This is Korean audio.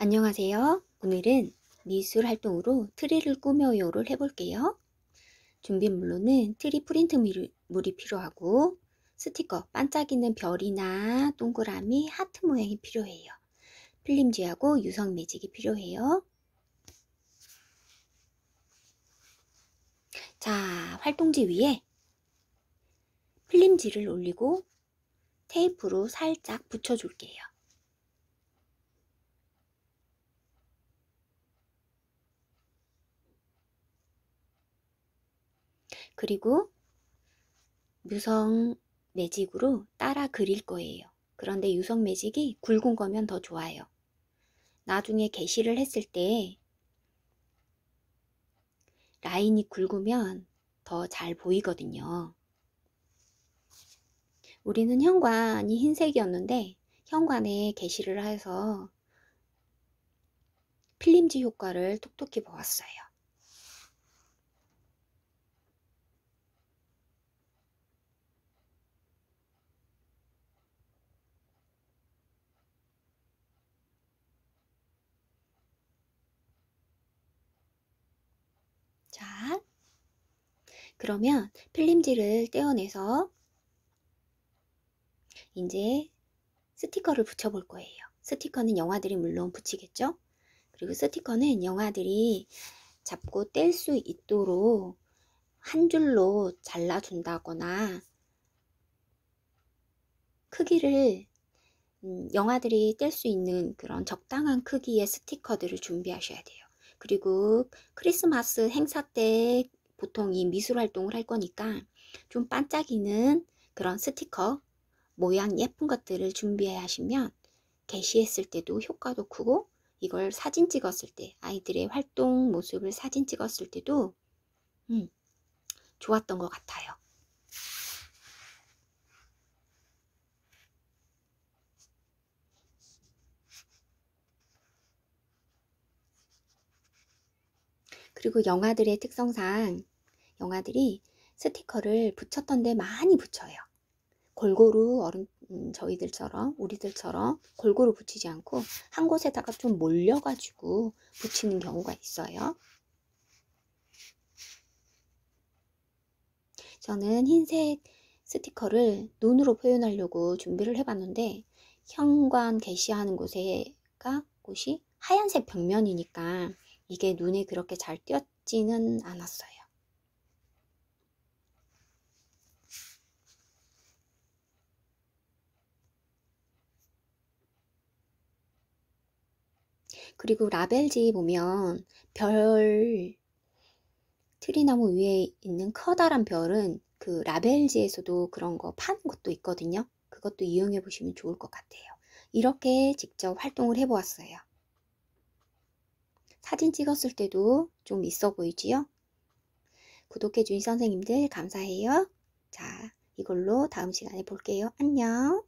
안녕하세요. 오늘은 미술 활동으로 트리를 꾸며요를 해볼게요. 준비물로는 트리 프린트 물이 필요하고 스티커, 반짝이는 별이나 동그라미, 하트 모양이 필요해요. 필름지하고 유성 매직이 필요해요. 자, 활동지 위에 필름지를 올리고 테이프로 살짝 붙여줄게요. 그리고 유성 매직으로 따라 그릴 거예요. 그런데 유성 매직이 굵은 거면 더 좋아요. 나중에 게시를 했을 때 라인이 굵으면 더 잘 보이거든요. 우리는 현관이 흰색이었는데 현관에 게시를 해서 필름지 효과를 톡톡히 보았어요. 그러면 필름지를 떼어내서 이제 스티커를 붙여볼 거예요. 스티커는 영화들이 물론 붙이겠죠? 그리고 스티커는 영화들이 잡고 뗄 수 있도록 한 줄로 잘라준다거나 크기를 음, 영화들이 뗄 수 있는 그런 적당한 크기의 스티커들을 준비하셔야 돼요. 그리고 크리스마스 행사 때 보통 이 미술 활동을 할 거니까 좀 반짝이는 그런 스티커 모양 예쁜 것들을 준비 하시면 게시했을 때도 효과도 크고 이걸 사진 찍었을 때 아이들의 활동 모습을 사진 찍었을 때도 음, 좋았던 것 같아요. 그리고 영화들의 특성상 영화들이 스티커를 붙였던 데 많이 붙여요. 골고루 어른 음, 저희들처럼 우리들처럼 골고루 붙이지 않고 한 곳에다가 좀 몰려가지고 붙이는 경우가 있어요. 저는 흰색 스티커를 눈으로 표현하려고 준비를 해봤는데 현관 게시하는 곳에가 곳이 하얀색 벽면이니까 이게 눈에 그렇게 잘 띄었지는 않았어요. 그리고 라벨지 보면 별 트리나무 위에 있는 커다란 별은 그 라벨지에서도 그런 거 파는 것도 있거든요. 그것도 이용해 보시면 좋을 것 같아요. 이렇게 직접 활동을 해보았어요. 사진 찍었을 때도 좀 있어 보이지요? 구독해 주신 선생님들 감사해요. 자, 이걸로 다음 시간에 볼게요. 안녕.